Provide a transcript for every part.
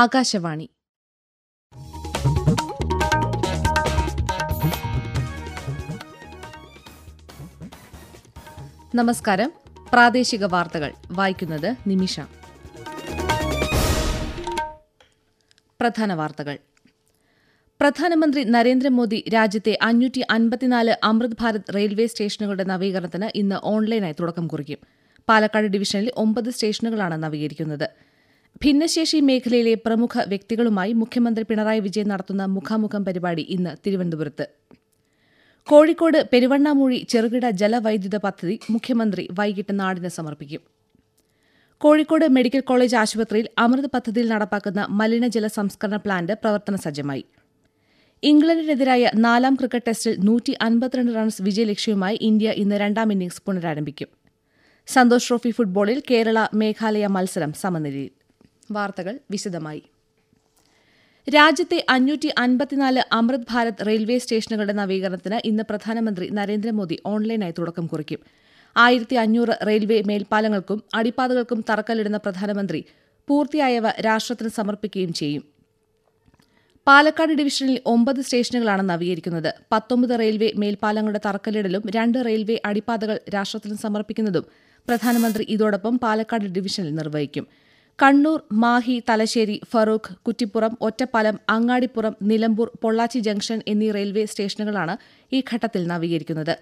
ആകാശവാണി നമസ്കാരം പ്രാദേശിക വാർത്തകൾ വായിക്കുന്നത് നിമിഷ പ്രധാന വാർത്തകൾ പ്രധാനമന്ത്രി നരേന്ദ്രമോദി രാജ്യത്തെ അഞ്ഞൂറ്റി അൻപത്തിനാല് അമൃത് ഭാരത് റെയിൽവേ സ്റ്റേഷനുകളുടെ നവീകരണത്തിന് ഇന്ന് ഓൺലൈനായി തുടക്കം കുറിക്കും പാലക്കാട് ഡിവിഷനിൽ ഒമ്പത് സ്റ്റേഷനുകളാണ് നവീകരിക്കുന്നത് ഭിന്നശേഷി മേഖലയിലെ പ്രമുഖ വ്യക്തികളുമായി മുഖ്യമന്ത്രി പിണറായി വിജയൻ നടത്തുന്ന മുഖാമുഖം പരിപാടി ഇന്ന് തിരുവനന്തപുരത്ത് കോഴിക്കോട് പെരുവണ്ണാമൂഴി ചെറുകിട ജലവൈദ്യുത പദ്ധതി മുഖ്യമന്ത്രി വൈകിട്ട് നാടിന് സമർപ്പിക്കും കോഴിക്കോട് മെഡിക്കൽ കോളേജ് ആശുപത്രിയിൽ അമൃത് പദ്ധതിയിൽ നടപ്പാക്കുന്ന മലിനജല സംസ്കരണ പ്ലാന്റ് പ്രവർത്തന സജ്ജമായി ഇംഗ്ലണ്ടിനെതിരായ നാലാം ക്രിക്കറ്റ് ടെസ്റ്റിൽ നൂറ്റി അൻപത്തിരണ്ട് റൺസ് വിജയലക്ഷ്യവുമായി ഇന്ത്യ ഇന്ന് രണ്ടാം ഇന്നിംഗ്സ് പുനരാരംഭിക്കും സന്തോഷ് ട്രോഫി ഫുട്ബോളിൽ കേരള മേഘാലയ മത്സരം സമനിലയിൽ വാർത്തകൾ വിശദമായി രാജ്യത്തെ അഞ്ഞൂറ്റി അൻപത്തിനാല് അമൃത് ഭാരത് റെയിൽവേ സ്റ്റേഷനുകളുടെ നവീകരണത്തിന് ഇന്ന് പ്രധാനമന്ത്രി നരേന്ദ്രമോദി ഓൺലൈനായി തുടക്കം കുറിക്കും ആയിരത്തി അഞ്ഞൂറ് റെയിൽവേ മേൽപ്പാലങ്ങൾക്കും അടിപ്പാതകൾക്കും തറക്കല്ലിടുന്ന പ്രധാനമന്ത്രി പൂർത്തിയായവ രാഷ്ട്രത്തിന് സമർപ്പിക്കുകയും ചെയ്യും പാലക്കാട് ഡിവിഷനിൽ ഒമ്പത് സ്റ്റേഷനുകളാണ് നവീകരിക്കുന്നത് പത്തൊമ്പത് റെയിൽവേ മേൽപ്പാലങ്ങളുടെ തറക്കല്ലിടലും രണ്ട് റെയിൽവേ അടിപ്പാതകൾ രാഷ്ട്രത്തിന് സമർപ്പിക്കുന്നതും പ്രധാനമന്ത്രി ഇതോടൊപ്പം പാലക്കാട് ഡിവിഷനിൽ നിർവഹിക്കും കണ്ണൂർ മാഹി തലശ്ശേരി ഫറൂഖ് കുറ്റിപ്പുറം ഒറ്റപ്പാലം അങ്ങാടിപ്പുറം നിലമ്പൂർ പൊള്ളാച്ചി ജംഗ്ഷൻ എന്നീ റെയിൽവേ സ്റ്റേഷനുകളാണ് ഈ ഘട്ടത്തിൽ നവീകരിക്കുന്നത്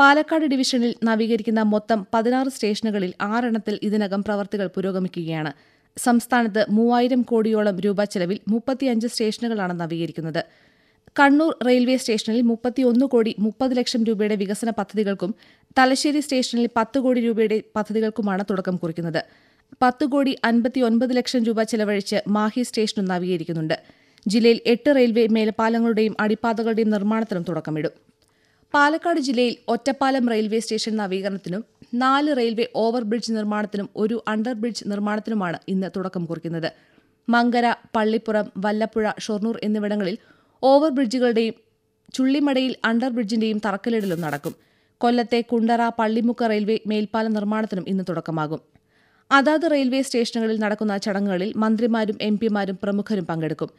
പാലക്കാട് ഡിവിഷനിൽ നവീകരിക്കുന്ന മൊത്തം പതിനാറ് സ്റ്റേഷനുകളിൽ ആറെണ്ണത്തിൽ ഇതിനകം പ്രവർത്തികൾ പുരോഗമിക്കുകയാണ് സംസ്ഥാനത്ത് മൂവായിരം കോടിയോളം രൂപ ചെലവിൽ മുപ്പത്തിയഞ്ച് സ്റ്റേഷനുകളാണ് നവീകരിക്കുന്നത് കണ്ണൂർ റെയിൽവേ സ്റ്റേഷനിൽ മുപ്പത്തിയൊന്ന് കോടി മുപ്പത് ലക്ഷം രൂപയുടെ വികസന പദ്ധതികൾക്കും തലശ്ശേരി സ്റ്റേഷനിൽ പത്ത് കോടി രൂപയുടെ പദ്ധതികൾക്കുമാണ് തുടക്കം കുറിക്കുന്നത് പത്ത് കോടി ഒൻപത് ലക്ഷം രൂപ ചെലവഴിച്ച് മാഹി സ്റ്റേഷനും നവീകരിക്കുന്നുണ്ട് ജില്ലയിൽ എട്ട് റെയിൽവേ മേൽപ്പാലങ്ങളുടെയും അടിപ്പാതകളുടെയും നിർമ്മാണത്തിനും തുടക്കമിടും പാലക്കാട് ജില്ലയിൽ ഒറ്റപ്പാലം റെയിൽവേ സ്റ്റേഷൻ നവീകരണത്തിനും നാല് റെയിൽവേ ഓവർ ബ്രിഡ്ജ് നിർമ്മാണത്തിനും ഒരു അണ്ടർ ബ്രിഡ്ജ് നിർമ്മാണത്തിനുമാണ് ഇന്ന് തുടക്കം കുറിക്കുന്നത് മങ്കര പള്ളിപ്പുറം വല്ലപ്പുഴ ഷൊർണൂർ എന്നിവിടങ്ങളിൽ ഓവർ ബ്രിഡ്ജുകളുടെയും ചുള്ളിമടയിൽ അണ്ടർ ബ്രിഡ്ജിന്റെയും തറക്കല്ലിടലും നടക്കും കൊല്ലത്തെ കുണ്ടറ പള്ളിമുക്ക റെയിൽവേ മേൽപ്പാല നിർമ്മാണത്തിനും ഇന്ന് തുടക്കമാകും അതാത് റെയിൽവേ സ്റ്റേഷനുകളിൽ നടക്കുന്ന ചടങ്ങുകളിൽ മന്ത്രിമാരും എം പിമാരും പ്രമുഖരും പങ്കെടുക്കും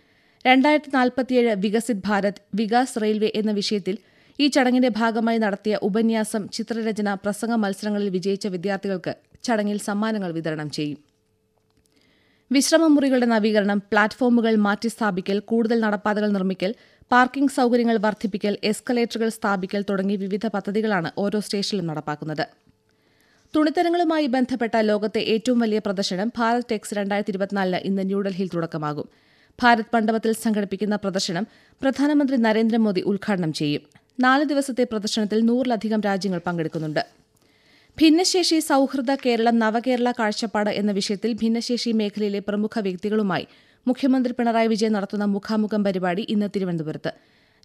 രണ്ടായിരത്തി നാൽപ്പത്തിയേഴ് വികസിത് ഭാരത് വികാസ് റെയിൽവേ എന്ന വിഷയത്തിൽ ഈ ചടങ്ങിന്റെ ഭാഗമായി നടത്തിയ ഉപന്യാസം ചിത്രരചന പ്രസംഗ മത്സരങ്ങളിൽ വിജയിച്ച വിദ്യാർത്ഥികൾക്ക് ചടങ്ങിൽ സമ്മാനങ്ങൾ വിതരണം ചെയ്യും വിശ്രമമുറികളുടെ നവീകരണം പ്ലാറ്റ്ഫോമുകൾ മാറ്റിസ്ഥാപിക്കൽ കൂടുതൽ നടപ്പാതകൾ നിർമ്മിക്കൽ പാർക്കിംഗ് സൗകര്യങ്ങൾ വർദ്ധിപ്പിക്കൽ എസ്കലേറ്ററുകൾ സ്ഥാപിക്കൽ തുടങ്ങി വിവിധ പദ്ധതികളാണ് ഓരോ സ്റ്റേഷനിലും നടപ്പാക്കുന്നത് തുണിത്തരങ്ങളുമായി ബന്ധപ്പെട്ട ലോകത്തെ ഏറ്റവും വലിയ പ്രദർശനം ഭാരത് ടെക്സ് രണ്ടായിരത്തി ഇരുപത്തിനാലിന് ഇന്ന് ന്യൂഡൽഹിയിൽ തുടക്കമാകും ഭാരത് മണ്ഡപത്തിൽ സംഘടിപ്പിക്കുന്ന പ്രദർശനം പ്രധാനമന്ത്രി നരേന്ദ്രമോദി ഉദ്ഘാടനം ചെയ്യും നാല് ദിവസത്തെ പ്രദർശനത്തിൽ നൂറിലധികം രാജ്യങ്ങൾ പങ്കെടുക്കുന്നുണ്ട് ഭിന്നശേഷി സൌഹൃദ കേരളം നവകേരള കാഴ്ചപ്പാട് എന്ന വിഷയത്തിൽ ഭിന്നശേഷി മേഖലയിലെ പ്രമുഖ വ്യക്തികളുമായി മുഖ്യമന്ത്രി പിണറായി വിജയൻ നടത്തുന്ന മുഖാമുഖം പരിപാടി ഇന്ന് തിരുവനന്തപുരത്ത്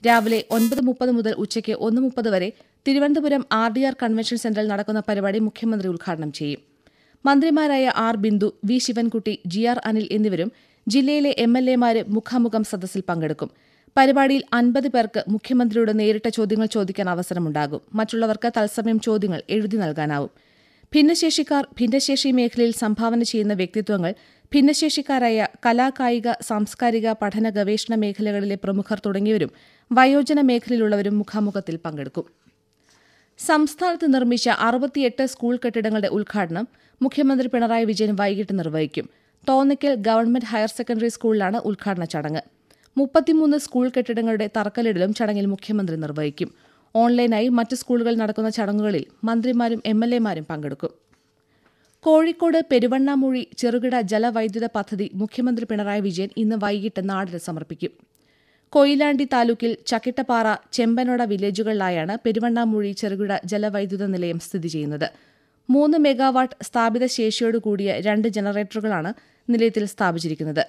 രാവിലെ ഒൻപത് മുപ്പത് മുതൽ ഉച്ചയ്ക്ക് ഒന്ന് മുപ്പത് വരെ Thiruvananthapuram R D R convention സെന്ററിൽ നടക്കുന്ന പരിപാടി മുഖ്യമന്ത്രി ഉദ്ഘാടനം ചെയ്യും മന്ത്രിമാരായ R Bindu V Sivankutty G R Anil എന്നിവരും ജില്ലയിലെ എം എൽ എമാരും മുഖാമുഖം സദസ്സിൽ പങ്കെടുക്കും പരിപാടിയിൽ അൻപത് പേർക്ക് മുഖ്യമന്ത്രിയുടെ നേരിട്ട ചോദ്യങ്ങൾ ചോദിക്കാൻ അവസരമുണ്ടാകും മറ്റുള്ളവർക്ക് തത്സമയം ചോദ്യങ്ങൾ എഴുതി നൽകാനാവും ഭിന്നശേഷിക്കാർ ഭിന്നശേഷി മേഖലയിൽ സംഭാവന ചെയ്യുന്ന വ്യക്തിത്വങ്ങൾ ഭിന്നശേഷിക്കാരായ കലാ കായിക സാംസ്കാരിക പഠന ഗവേഷണ മേഖലകളിലെ പ്രമുഖർ തുടങ്ങിയവരും വയോജന മേഖലയിലുള്ളവരും മുഖാമുഖത്തിൽ പങ്കെടുക്കും സംസ്ഥാനത്ത് നിർമ്മിച്ച അറുപത്തിയെട്ട് സ്കൂൾ കെട്ടിടങ്ങളുടെ ഉദ്ഘാടനം മുഖ്യമന്ത്രി പിണറായി വിജയൻ വൈകിട്ട് നിർവഹിക്കും തോന്നിക്കൽ ഗവൺമെന്റ് ഹയർ സെക്കൻഡറി സ്കൂളിലാണ് ഉദ്ഘാടന ചടങ്ങ് മുപ്പത്തിമൂന്ന് സ്കൂൾ കെട്ടിടങ്ങളുടെ തറക്കല്ലിടലും ചടങ്ങിൽ മുഖ്യമന്ത്രി നിർവഹിക്കും ഓൺലൈനായി മറ്റ് സ്കൂളുകളിൽ നടക്കുന്ന ചടങ്ങുകളിൽ മന്ത്രിമാരും എം എൽ എമാരും പങ്കെടുക്കും കോഴിക്കോട് പെരുവണ്ണാമൂഴി ചെറുകിട ജലവൈദ്യുത പദ്ധതി മുഖ്യമന്ത്രി പിണറായി വിജയൻ ഇന്ന് വൈകിട്ട് നാടിന് സമർപ്പിക്കും കൊയിലാണ്ടി താലൂക്കിൽ ചക്കിട്ടപ്പാറ ചെമ്പനോട വില്ലേജുകളിലായാണ് പെരുവണ്ണാമൂഴി ചെറുകിട ജലവൈദ്യുത നിലയം സ്ഥിതി ചെയ്യുന്നത് മൂന്ന് മെഗാവാട്ട് സ്ഥാപിത ശേഷിയോട് കൂടിയ രണ്ട് ജനറേറ്ററുകളാണ് നിലയത്തിൽ സ്ഥാപിച്ചിരിക്കുന്നത്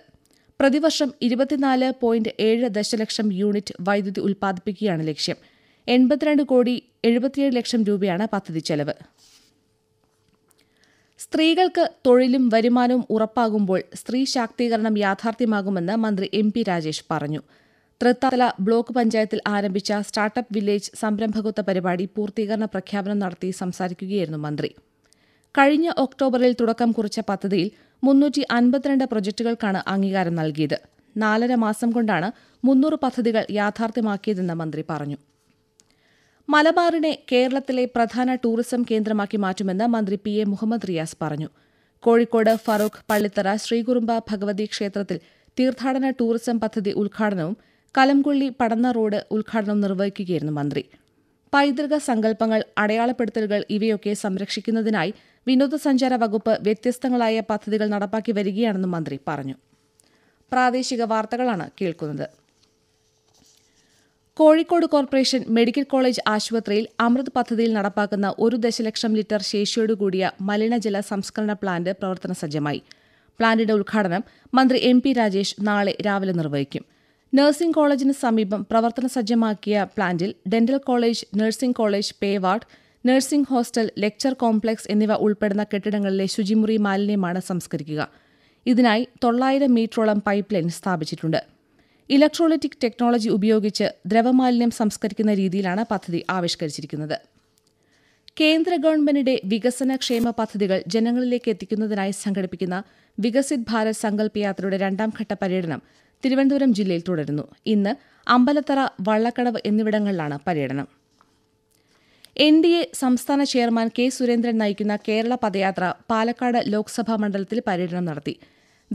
പ്രതിവർഷം ഇരുപത്തിനാല് പോയിന്റ് ഏഴ് ദശലക്ഷം യൂണിറ്റ് വൈദ്യുതി ഉൽപ്പാദിപ്പിക്കുകയാണ് ലക്ഷ്യം എൺപത്തിരണ്ട് കോടി എഴുപത്തിയേഴ് ലക്ഷം രൂപയാണ് പദ്ധതി ചെലവ് സ്ത്രീകൾക്ക് തൊഴിലും വരുമാനവും ഉറപ്പാകുമ്പോൾ സ്ത്രീ ശാക്തീകരണം യാഥാർത്ഥ്യമാകുമെന്ന് മന്ത്രി എം പി രാജേഷ് പറഞ്ഞു തൃത്താല ബ്ലോക്ക് പഞ്ചായത്തിൽ ആരംഭിച്ച സ്റ്റാർട്ടപ്പ് വില്ലേജ് സംരംഭകത്വ പരിപാടി പൂർത്തീകരണ പ്രഖ്യാപനം നടത്തി സംസാരിക്കുകയായിരുന്നു മന്ത്രി കഴിഞ്ഞ ഒക്ടോബറിൽ തുടക്കം കുറിച്ച പദ്ധതിയിൽ മുന്നൂറ്റി അൻപത്തിരണ്ട് പ്രൊജക്ടുകൾക്കാണ് അംഗീകാരം നൽകിയത് നാലര മാസം കൊണ്ടാണ് മുന്നൂറ് പദ്ധതികൾ യാഥാർത്ഥ്യമാക്കിയതെന്ന് മന്ത്രി പറഞ്ഞു മലബാറിനെ കേരളത്തിലെ പ്രധാന ടൂറിസം കേന്ദ്രമാക്കി മാറ്റുമെന്ന് മന്ത്രി പി എ മുഹമ്മദ് റിയാസ് പറഞ്ഞു കോഴിക്കോട് ഫറൂഖ് പള്ളിത്തറ ശ്രീകുറുമ്പ ഭഗവതി ക്ഷേത്രത്തിൽ തീർത്ഥാടന ടൂറിസം പദ്ധതി ഉദ്ഘാടനവും കലംകൊള്ളി പടന്ന റോഡ് ഉദ്ഘാടനം നിർവഹിക്കുകയായിരുന്നു മന്ത്രി പൈതൃക സങ്കല്പങ്ങൾ അടയാളപ്പെടുത്തലുകൾ ഇവയൊക്കെ സംരക്ഷിക്കുന്നതിനായി വിനോദസഞ്ചാര വകുപ്പ് വ്യത്യസ്തങ്ങളായ പദ്ധതികൾ നടപ്പാക്കി വരികയാണെന്നും മന്ത്രി പറഞ്ഞു പ്രാദേശിക വാർത്തകളാണ് കേൾക്കുന്നത് കോഴിക്കോട് കോർപ്പറേഷൻ മെഡിക്കൽ കോളേജ് ആശുപത്രിയിൽ അമൃത് പദ്ധതിയിൽ നടപ്പാക്കുന്ന ഒരു ദശലക്ഷം ലിറ്റർ ശേഷിയോടുകൂടിയ മലിനജല സംസ്കരണ പ്ലാന്റ് പ്രവർത്തന സജ്ജമായി പ്ലാന്റിന്റെ ഉദ്ഘാടനം മന്ത്രി എം പി രാജേഷ് നാളെ രാവിലെ നിർവഹിക്കും നഴ്സിംഗ് കോളേജിന് സമീപം പ്രവർത്തന സജ്ജമാക്കിയ പ്ലാന്റിൽ dental college nursing college pay ward nursing hostel lecture complex എന്നിവ ഉൾപ്പെടുന്ന കെട്ടിടങ്ങളിലെ ശുചിമുറി മാലിന്യമാണ് സംസ്കരിക്കുക ഇതിനായി തൊള്ളായിരം മീറ്ററോളം പൈപ്പ് ലൈൻ സ്ഥാപിച്ചിട്ടുണ്ട് ഇലക്ട്രോളിറ്റിക് ടെക്നോളജി ഉപയോഗിച്ച് ദ്രവമാലിന്യം സംസ്കരിക്കുന്ന രീതിയിലാണ് പദ്ധതി ആവിഷ്കരിച്ചിരിക്കുന്നത് കേന്ദ്ര ഗവൺമെന്റിന്റെ വികസന ക്ഷേമ പദ്ധതികൾ ജനങ്ങളിലേക്ക് എത്തിക്കുന്നതിനായി സംഘടിപ്പിക്കുന്ന വികസിത് ഭാരത് സങ്കല്പ് യാത്രയുടെ രണ്ടാംഘട്ട പര്യടനം തിരുവനന്തപുരം ജില്ലയിൽ തുടരുന്നു ഇന്ന് അമ്പലത്തറ വള്ളക്കടവ് എന്നിവിടങ്ങളിലാണ് പര്യടനം എൻ ഡി എ സംസ്ഥാന ചെയർമാൻ കെ സുരേന്ദ്രൻ നയിക്കുന്ന കേരള പദയാത്ര പാലക്കാട് ലോക്സഭാ മണ്ഡലത്തിൽ പര്യടനം നടത്തി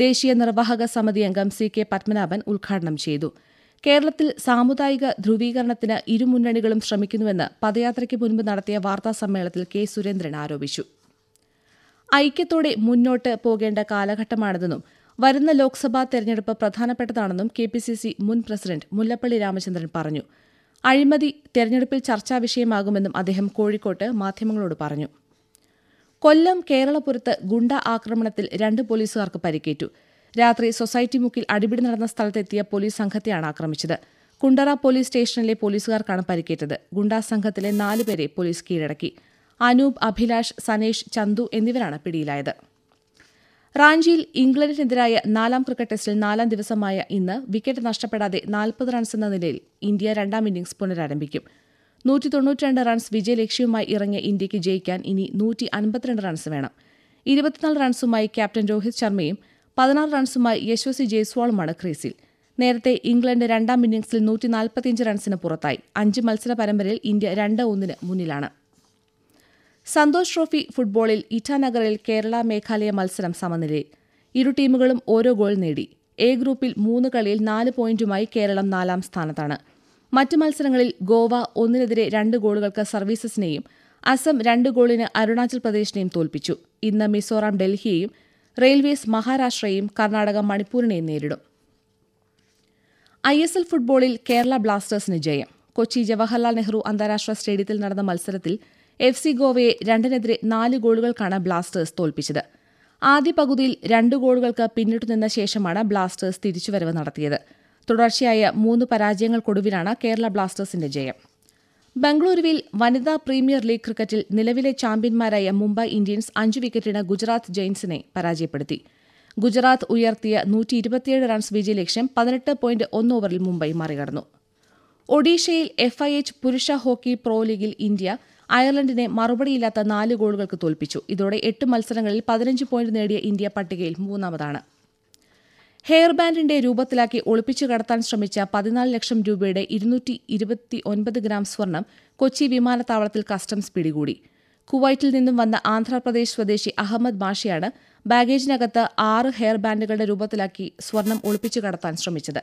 ദേശീയ നിർവാഹക സമിതി അംഗം സി കെ പത്മനാഭൻ ഉദ്ഘാടനം ചെയ്തു കേരളത്തിൽ സാമുദായിക ധ്രുവീകരണത്തിന് ഇരുമുന്നണികളും ശ്രമിക്കുന്നുവെന്ന് പദയാത്രയ്ക്ക് മുൻപ് നടത്തിയ വാർത്താ സമ്മേളനത്തിൽ കെ സുരേന്ദ്രൻ ആരോപിച്ചു ഐക്യത്തോടെ മുന്നോട്ട് പോകേണ്ട കാലഘട്ടമാണിതെന്നും വരുന്ന ലോക്സഭാ തെരഞ്ഞെടുപ്പ് പ്രധാനപ്പെട്ടതാണെന്നും കെ പി സി സി മുൻ പ്രസിഡന്റ് മുല്ലപ്പള്ളി രാമചന്ദ്രൻ പറഞ്ഞു അഴിമതി തെരഞ്ഞെടുപ്പിൽ ചർച്ചാ വിഷയമാകുമെന്നും അദ്ദേഹം കോഴിക്കോട്ട് മാധ്യമങ്ങളോട് പറഞ്ഞു കൊല്ലം കേരളപുരത്ത് ഗുണ്ട ആക്രമണത്തിൽ രണ്ട് പോലീസുകാർക്ക് പരിക്കേറ്റു രാത്രി സൊസൈറ്റി മുക്കിൽ അടിപിടി നടന്ന സ്ഥലത്തെത്തിയ പോലീസ് സംഘത്തെയാണ് ആക്രമിച്ചത് കുണ്ടറ പോലീസ് സ്റ്റേഷനിലെ പോലീസുകാർക്കാണ് പരിക്കേറ്റത് ഗുണ്ടാ സംഘത്തിലെ നാലുപേരെ പോലീസ് കീഴടക്കി അനൂപ് അഭിലാഷ് സനേഷ് ചന്തു എന്നിവരാണ് പിടിയിലായത് റാഞ്ചിയിൽ ഇംഗ്ലണ്ടിനെതിരായ നാലാം ക്രിക്കറ്റ് ടെസ്റ്റിൽ നാലാം ദിവസമായ ഇന്ന് വിക്കറ്റ് നഷ്ടപ്പെടാതെ നാൽപ്പത് റൺസ് എന്ന നിലയിൽ ഇന്ത്യ രണ്ടാം ഇന്നിംഗ്സ് പുനരാരംഭിക്കും നൂറ്റി തൊണ്ണൂറ്റിരണ്ട് റൺസ് വിജയലക്ഷ്യവുമായി ഇറങ്ങിയ ഇന്ത്യക്ക് ജയിക്കാൻ ഇനി നൂറ്റി അൻപത്തിരണ്ട് റൺസ് വേണം ഇരുപത്തിനാല് റൺസുമായി ക്യാപ്റ്റൻ രോഹിത് ശർമ്മയും പതിനാറ് റൺസുമായി യശ്വസി ജയ്സ്വാളുമാണ് ക്രീസിൽ നേരത്തെ ഇംഗ്ലണ്ട് രണ്ടാം ഇന്നിംഗ്സിൽ നൂറ്റി നാൽപ്പത്തിയഞ്ച് റൺസിന് പുറത്തായി അഞ്ച് മത്സര പരമ്പരയിൽ ഇന്ത്യ രണ്ട് ഒന്നിന് മുന്നിലാണ് സന്തോഷ് ട്രോഫി ഫുട്ബോളിൽ ഇറ്റാനഗറിൽ കേരള മേഘാലയ മത്സരം സമനിലയിൽ ഇരു ടീമുകളും ഓരോ ഗോൾ നേടി എ ഗ്രൂപ്പിൽ മൂന്ന് കളിയിൽ നാല് പോയിന്റുമായി കേരളം നാലാം സ്ഥാനത്താണ് മറ്റ് മത്സരങ്ങളിൽ ഗോവ ഒന്നിനെതിരെ രണ്ട് ഗോളുകൾക്ക് സർവീസസിനെയും അസം രണ്ട് ഗോളിന് അരുണാചൽ പ്രദേശിനെയും തോൽപ്പിച്ചു ഇന്ന് മിസോറാം ഡൽഹിയെയും റെയിൽവേസ് മഹാരാഷ്ട്രയെയും കർണാടക മണിപ്പൂരിനെയും നേരിടും ഐ എസ് എൽ ഫുട്ബോളിൽ കേരള ബ്ലാസ്റ്റേഴ്സിന് ജയം കൊച്ചി ജവഹർലാൽ നെഹ്റു അന്താരാഷ്ട്ര സ്റ്റേഡിയത്തിൽ നടന്ന മത്സരത്തിൽ എഫ് സി ഗോവയെ രണ്ടിനെതിരെ നാല് ഗോളുകൾക്കാണ് ബ്ലാസ്റ്റേഴ്സ് തോൽപ്പിച്ചത് ആദ്യ പകുതിയിൽ രണ്ട് ഗോളുകൾക്ക് പിന്നിട്ടു നിന്ന ശേഷമാണ് ബ്ലാസ്റ്റേഴ്സ് തിരിച്ചുവരവ് നടത്തിയത് തുടർച്ചയായ മൂന്ന് പരാജയങ്ങൾക്കൊടുവിലാണ് കേരള ബ്ലാസ്റ്റേഴ്സിന്റെ ജയം ബംഗളൂരുവിൽ വനിതാ പ്രീമിയർ ലീഗ് ക്രിക്കറ്റിൽ നിലവിലെ ചാമ്പ്യന്മാരായ മുംബൈ ഇന്ത്യൻസ് അഞ്ച് വിക്കറ്റിന് ഗുജറാത്ത് ജയിൻസിനെ പരാജയപ്പെടുത്തി ഗുജറാത്ത് ഉയർത്തിയ നൂറ്റി ഇരുപത്തിയേഴ് റൺസ് വിജയ ലക്ഷ്യം പതിനെട്ട് പോയിന്റ് ഒന്ന് ഓവറിൽ മുംബൈ മറികടന്നു ഒഡീഷയിൽ എഫ് ഐ എച്ച് പുരുഷ ഹോക്കി പ്രോ ലീഗിൽ ഇന്ത്യ അയർലൻഡിനെ മറുപടിയില്ലാത്ത നാല് ഗോളുകൾക്ക് തോൽപ്പിച്ചു ഇതോടെ എട്ട് മത്സരങ്ങളിൽ പതിനഞ്ച് പോയിന്റ് നേടിയ ഇന്ത്യ പട്ടികയിൽ മൂന്നാമതാണ് ഹെയർ ബാൻഡിന്റെ രൂപത്തിലാക്കി ഒളിപ്പിച്ചു കടത്താൻ ശ്രമിച്ച പതിനാല് ലക്ഷം രൂപയുടെ ഇരുന്നൂറ്റി ഇരുപത്തി ഒൻപത് ഗ്രാം സ്വർണം കൊച്ചി വിമാനത്താവളത്തിൽ കസ്റ്റംസ് പിടികൂടി കുവൈറ്റിൽ നിന്നും വന്ന ആന്ധ്രാപ്രദേശ് സ്വദേശി അഹമ്മദ് മാഷിയാണ് ബാഗേജിനകത്ത് ആറ് ഹെയർ ബാൻഡുകളുടെ രൂപത്തിലാക്കി സ്വർണം ഒളിപ്പിച്ചു കടത്താൻ ശ്രമിച്ചത്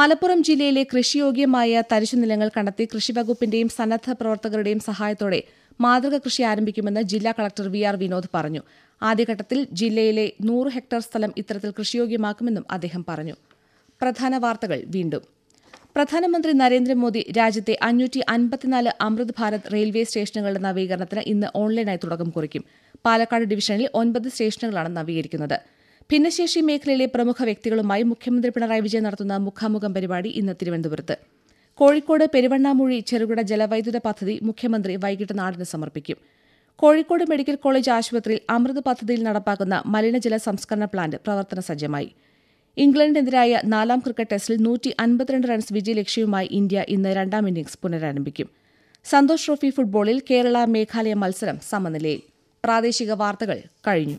മലപ്പുറം ജില്ലയിലെ കൃഷിയോഗ്യമായ നിലങ്ങൾ കണ്ടെത്തി കൃഷിവകുപ്പിന്റെയും സന്നദ്ധ പ്രവർത്തകരുടെയും സഹായത്തോടെ മാതൃക കൃഷി ആരംഭിക്കുമെന്ന് ജില്ലാ കളക്ടർ വി ആർ വിനോദ് പറഞ്ഞു ആദ്യഘട്ടത്തിൽ ജില്ലയിലെ നൂറ് ഹെക്ടർ സ്ഥലം ഇത്തരത്തിൽ കൃഷിയോഗ്യമാക്കുമെന്നും അദ്ദേഹം പറഞ്ഞു പ്രധാന വാർത്തകൾ വീണ്ടും പ്രധാനമന്ത്രി നരേന്ദ്രമോദി രാജ്യത്തെ അഞ്ഞൂറ്റി അൻപത്തിനാല് അമൃത് ഭാരത് റെയിൽവേ സ്റ്റേഷനുകളുടെ നവീകരണത്തിന് ഇന്ന് ഓൺലൈനായി തുടക്കം കുറിക്കും പാലക്കാട് ഡിവിഷനിൽ ഒൻപത് സ്റ്റേഷനുകളാണ് നവീകരിക്കുന്നത് ഭിന്നശേഷി മേഖലയിലെ പ്രമുഖ വ്യക്തികളുമായി മുഖ്യമന്ത്രി പിണറായി വിജയൻ നടത്തുന്ന മുഖാമുഖം പരിപാടി ഇന്ന് തിരുവനന്തപുരത്ത് കോഴിക്കോട് പെരുവണ്ണാമൂഴി ചെറുകിട ജലവൈദ്യുത പദ്ധതി മുഖ്യമന്ത്രി വൈകിട്ട് നാടിന് സമർപ്പിക്കും കോഴിക്കോട് മെഡിക്കൽ കോളേജ് ആശുപത്രിയിൽ അമൃത് പദ്ധതിയിൽ നടപ്പാക്കുന്ന മലിനജല സംസ്കരണ പ്ലാന്റ് പ്രവർത്തന സജ്ജമായി ഇംഗ്ലണ്ടിനെതിരായ നാലാം ക്രിക്കറ്റ് ടെസ്റ്റിൽ നൂറ്റി അൻപത്തിരണ്ട് റൺസ് വിജയലക്ഷ്യവുമായി ഇന്ത്യ ഇന്ന് രണ്ടാം ഇന്നിംഗ്സ് പുനരാരംഭിക്കും സന്തോഷ് ട്രോഫി ഫുട്ബോളിൽ കേരള മേഘാലയ മത്സരം സമനിലയിൽ പ്രാദേശിക വാർത്തകൾ കഴിഞ്ഞു